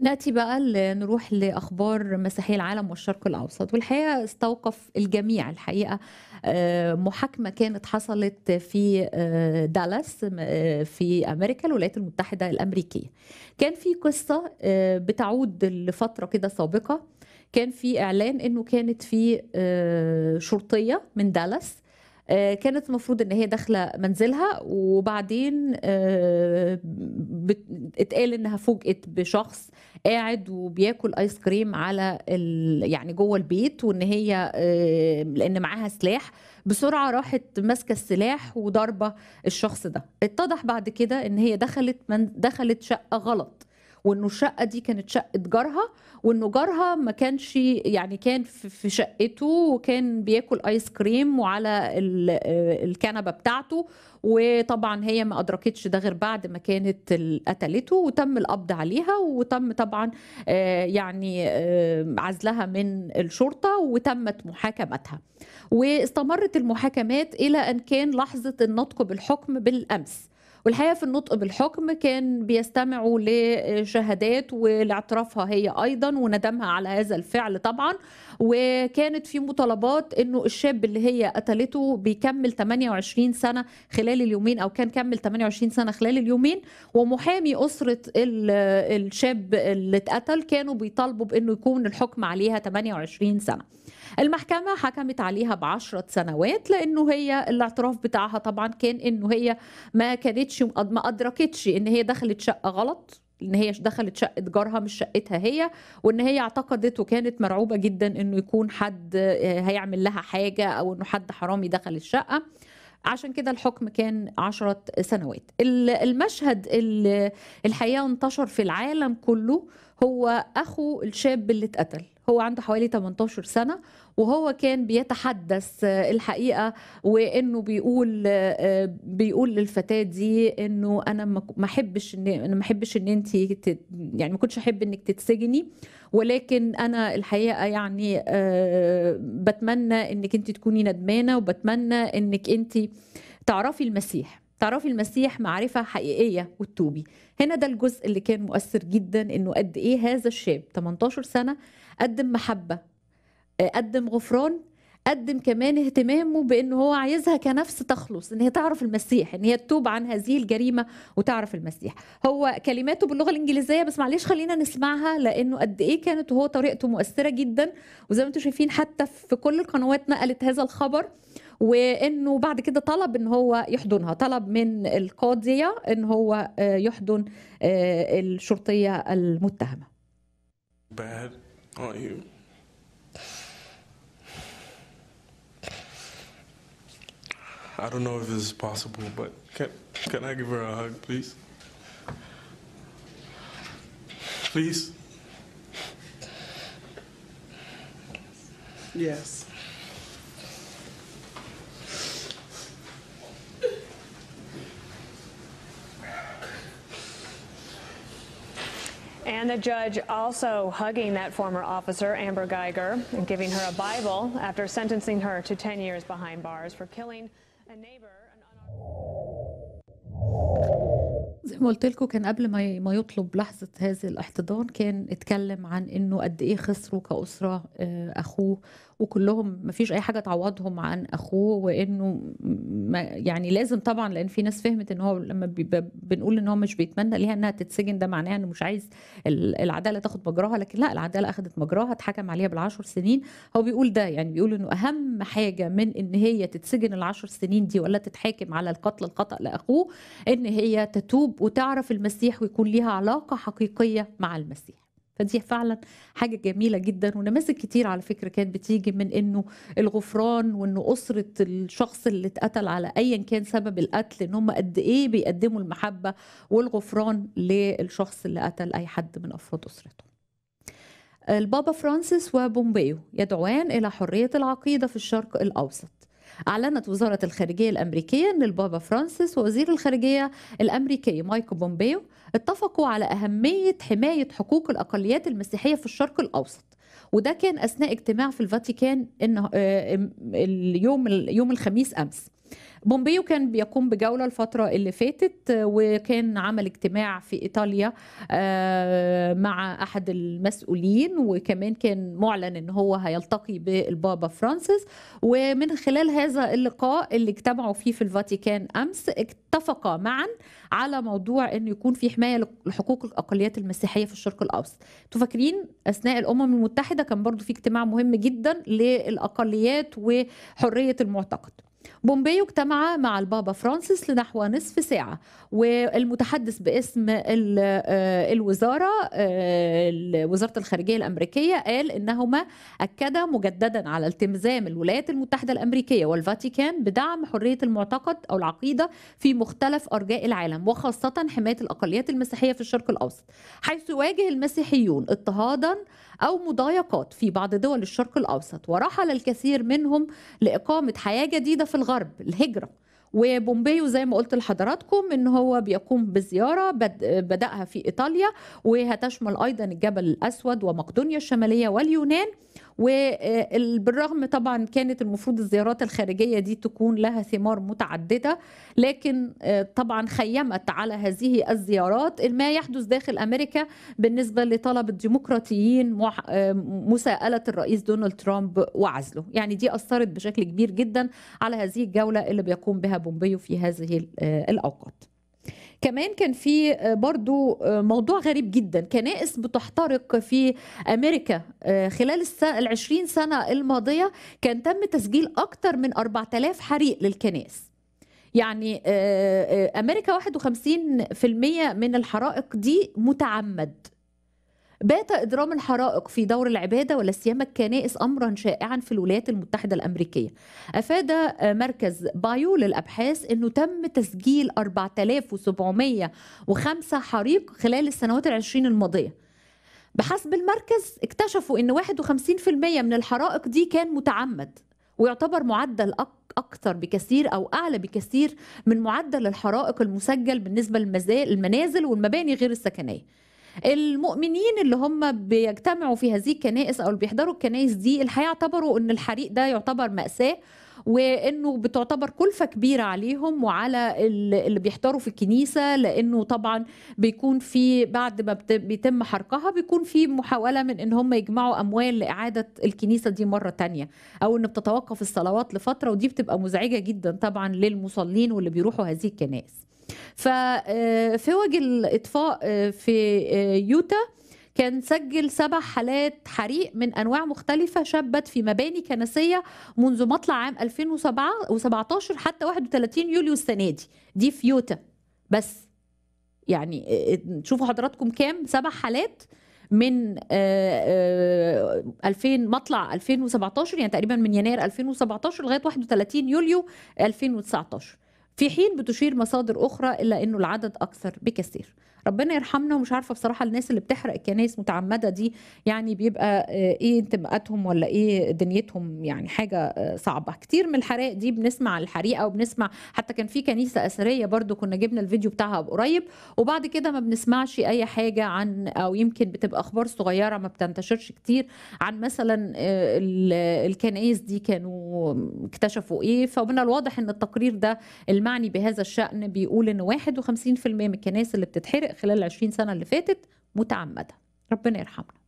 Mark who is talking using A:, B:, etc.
A: ناتي بقى لنروح لاخبار مسيحي العالم والشرق الاوسط والحقيقه استوقف الجميع الحقيقه آه، محاكمه كانت حصلت في آه، دالاس آه، في امريكا الولايات المتحده الامريكيه كان في قصه بتعود لفتره كده سابقه كان في اعلان انه كانت في شرطيه من دالاس آه، كانت المفروض ان هي داخله منزلها وبعدين آه، اتقال انها فوجئت بشخص قاعد وبياكل ايس كريم على ال... يعني جوه البيت وان هي آه، لان معاها سلاح بسرعه راحت ماسكه السلاح وضاربه الشخص ده اتضح بعد كده ان هي دخلت من دخلت شقه غلط وانه الشقه دي كانت شقه جارها وانه جارها ما كانش يعني كان في شقته وكان بياكل ايس كريم وعلى الكنبه بتاعته وطبعا هي ما ادركتش ده غير بعد ما كانت قتلته وتم القبض عليها وتم طبعا آه، يعني آه، عزلها من الشرطه وتمت محاكمتها واستمرت المحاكمات الى ان كان لحظه النطق بالحكم بالامس والحقيقه في النطق بالحكم كان بيستمعوا لشهادات ولاعترافها هي ايضا وندمها على هذا الفعل طبعا وكانت في مطالبات انه الشاب اللي هي قتلته بيكمل 28 سنه خلال اليومين او كان كمل 28 سنه خلال اليومين ومحامي اسره الشاب اللي اتقتل كانوا بيطالبوا بانه يكون الحكم عليها 28 سنه المحكمة حكمت عليها بعشرة سنوات لأنه هي الاعتراف بتاعها طبعا كان أنه هي ما كانتش ما أدركتش أن هي دخلت شقة غلط ان هي دخلت شقه جارها مش شقتها هي وان هي اعتقدت وكانت مرعوبه جدا انه يكون حد آه، هيعمل لها حاجه او انه حد حرامي دخل الشقه عشان كده الحكم كان عشرة سنوات المشهد الحقيقة انتشر في العالم كله هو أخو الشاب اللي اتقتل هو عنده حوالي 18 سنه وهو كان بيتحدث آه، الحقيقه وانه بيقول آه، آه، بيقول للفتاه دي انه انا ما احبش ان انا ما احبش ان انت يعني ما كنتش احب انك تتسجني ولكن انا الحقيقه يعني بتمنى انك انت تكوني ندمانه وبتمنى انك انت تعرفي المسيح تعرفي المسيح معرفة حقيقية والتوبي هنا ده الجزء اللي كان مؤثر جدا انه قد ايه هذا الشاب 18 سنة قدم محبة آه، قدم غفران قدم كمان اهتمامه بانه هو عايزها كنفس تخلص ان هي تعرف المسيح ان هي تتوب عن هذه الجريمه وتعرف المسيح هو كلماته باللغه الانجليزيه بس معلش خلينا نسمعها لانه قد ايه كانت وهو طريقته مؤثره جدا وزي ما انتم شايفين حتى في كل القنوات نقلت هذا الخبر وانه بعد كده طلب ان هو يحضنها طلب من القاضيه ان هو يحضن الشرطيه المتهمه bad Aren't you. I don't know if this is possible, but can, can I give her a hug, please? Please? Yes. And the judge also hugging that former officer, Amber Geiger, and giving her a Bible after sentencing her to 10 years behind bars for killing a neighbor. زي ما قلت لكم كان قبل ما ما يطلب لحظه هذا الاحتضان كان اتكلم عن انه قد ايه خسروا كاسره اخوه وكلهم ما فيش اي حاجه تعوضهم عن اخوه وانه يعني لازم طبعا لان في ناس فهمت ان هو لما بنقول ان هو مش بيتمنى ليها انها تتسجن ده معناه انه مش عايز العداله تاخد مجراها لكن لا العداله اخذت مجراها اتحكم عليها بالعشر سنين هو بيقول ده يعني بيقول انه اهم حاجه من ان هي تتسجن العشر سنين دي ولا تتحاكم على القتل الخطا لاخوه ان هي تتوب وتعرف المسيح ويكون ليها علاقه حقيقيه مع المسيح فدي فعلا حاجه جميله جدا ونماذج كتير على فكره كانت بتيجي من انه الغفران وان اسره الشخص اللي اتقتل على ايا كان سبب القتل ان هم قد ايه بيقدموا المحبه والغفران للشخص اللي قتل اي حد من افراد اسرته البابا فرانسيس وبومبيو يدعوان الى حريه العقيده في الشرق الاوسط أعلنت وزارة الخارجية الأمريكية أن البابا فرانسيس ووزير الخارجية الأمريكي مايكو بومبيو اتفقوا على أهمية حماية حقوق الأقليات المسيحية في الشرق الأوسط وده كان اثناء اجتماع في الفاتيكان آه، اليوم يوم الخميس امس بومبيو كان بيقوم بجوله الفتره اللي فاتت وكان عمل اجتماع في ايطاليا آه، مع احد المسؤولين وكمان كان معلن ان هو هيلتقي بالبابا فرانسيس ومن خلال هذا اللقاء اللي اجتمعوا فيه في الفاتيكان امس اتفقا معا على موضوع انه يكون في حمايه لحقوق الاقليات المسيحيه في الشرق الاوسط تفكرين فاكرين اثناء الامم المتحده كان برضو في اجتماع مهم جدا للاقليات وحريه المعتقد بومبيو اجتمع مع البابا فرانسيس لنحو نصف ساعة والمتحدث باسم آه، الوزارة آه، وزارة الخارجية الأمريكية قال إنهما أكدا مجددا على التزام الولايات المتحدة الأمريكية والفاتيكان بدعم حرية المعتقد أو العقيدة في مختلف أرجاء العالم وخاصة حماية الأقليات المسيحية في الشرق الأوسط حيث يواجه المسيحيون اضطهادا أو مضايقات في بعض دول الشرق الأوسط ورحل الكثير منهم لإقامة حياة جديدة في الغرب الهجرة وبومبيو زي ما قلت لحضراتكم ان هو بيقوم بزياره بداها في ايطاليا وهتشمل ايضا الجبل الاسود ومقدونيا الشماليه واليونان وبالرغم طبعا كانت المفروض الزيارات الخارجيه دي تكون لها ثمار متعدده لكن آه، طبعا خيمت على هذه الزيارات ما يحدث داخل امريكا بالنسبه لطلب الديمقراطيين آه، مساءله الرئيس دونالد ترامب وعزله يعني دي اثرت بشكل كبير جدا على هذه الجوله اللي بيقوم بها بومبيو في هذه آه، الاوقات كمان كان في آه، برضو آه، موضوع غريب جدا كنائس بتحترق في امريكا آه، خلال ال 20 سنه الماضيه كان تم تسجيل اكثر من 4000 حريق للكنائس يعني امريكا 51% من الحرائق دي متعمد بات إضرام الحرائق في دور العبادة ولا سيما الكنائس أمرا شائعا في الولايات المتحدة الأمريكية أفاد مركز بايو للأبحاث أنه تم تسجيل 4705 حريق خلال السنوات العشرين الماضية بحسب المركز اكتشفوا ان 51% من الحرائق دي كان متعمد ويعتبر معدل اكثر بكثير او اعلى بكثير من معدل الحرائق المسجل بالنسبه للمنازل والمباني غير السكنيه المؤمنين اللي هم بيجتمعوا في هذه الكنائس او اللي بيحضروا الكنائس دي الحقيقه اعتبروا ان الحريق ده يعتبر ماساه وانه بتعتبر كلفه كبيره عليهم وعلى اللي بيحضروا في الكنيسه لانه طبعا بيكون في بعد ما بيتم حرقها بيكون في محاوله من ان هم يجمعوا اموال لاعاده الكنيسه دي مره تانية او ان بتتوقف الصلوات لفتره ودي بتبقى مزعجه جدا طبعا للمصلين واللي بيروحوا هذه الكنائس ففي آه، وجه الاطفاء آه، في آه، يوتا كان سجل سبع حالات حريق من انواع مختلفه شبت في مباني كنسيه منذ مطلع عام 2017 حتى 31 يوليو السنه دي دي في يوتا بس يعني شوفوا حضراتكم كام سبع حالات من 2000 مطلع 2017 يعني تقريبا من يناير 2017 لغايه 31 يوليو 2019 في حين بتشير مصادر أخرى إلى أنه العدد أكثر بكثير ربنا يرحمنا ومش عارفه بصراحه الناس اللي بتحرق الكنائس متعمده دي يعني بيبقى آه، ايه انتماءاتهم ولا ايه دنيتهم يعني حاجه آه، صعبه كتير من الحرائق دي بنسمع الحريقه وبنسمع حتى كان في كنيسه اثريه برضو كنا جبنا الفيديو بتاعها قريب وبعد كده ما بنسمعش اي حاجه عن او يمكن بتبقى اخبار صغيره ما بتنتشرش كتير عن مثلا آه، الكنائس دي كانوا اكتشفوا ايه فمن الواضح ان التقرير ده المعني بهذا الشان بيقول ان 51% من الكنائس اللي بتتحرق خلال ال 20 سنه اللي فاتت متعمده ربنا يرحمنا